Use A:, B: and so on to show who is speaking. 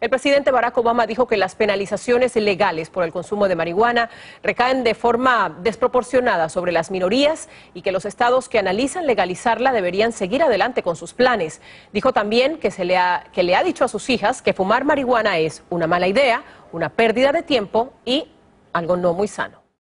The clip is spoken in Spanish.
A: El presidente Barack Obama dijo que las penalizaciones legales por el consumo de marihuana recaen de forma desproporcionada sobre las minorías y que los estados que analizan legalizarla deberían seguir adelante con sus planes. Dijo también que, se le, que le ha dicho a sus hijas que fumar marihuana es una mala idea, una pérdida de tiempo y algo no muy sano.